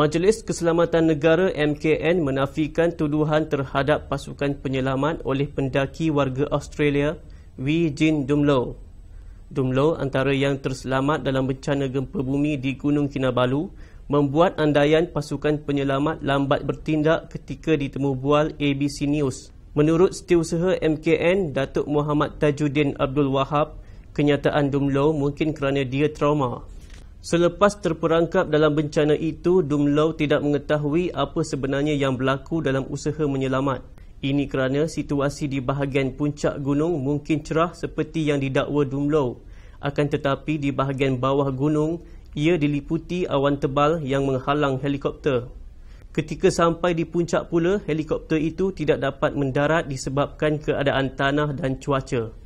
Majlis Keselamatan Negara MKN menafikan tuduhan terhadap pasukan penyelamat oleh pendaki warga Australia Wee Jin Dumlo. Dumlo antara yang terselamat dalam bencana gempa bumi di Gunung Kinabalu membuat andaian pasukan penyelamat lambat bertindak ketika ditemu ditemubual ABC News. Menurut setiausaha MKN, Datuk Muhammad Tajuddin Abdul Wahab, kenyataan Dumlo mungkin kerana dia trauma. Selepas terperangkap dalam bencana itu, Dumlau tidak mengetahui apa sebenarnya yang berlaku dalam usaha menyelamat. Ini kerana situasi di bahagian puncak gunung mungkin cerah seperti yang didakwa Dumlau. Akan tetapi di bahagian bawah gunung, ia diliputi awan tebal yang menghalang helikopter. Ketika sampai di puncak pula, helikopter itu tidak dapat mendarat disebabkan keadaan tanah dan cuaca.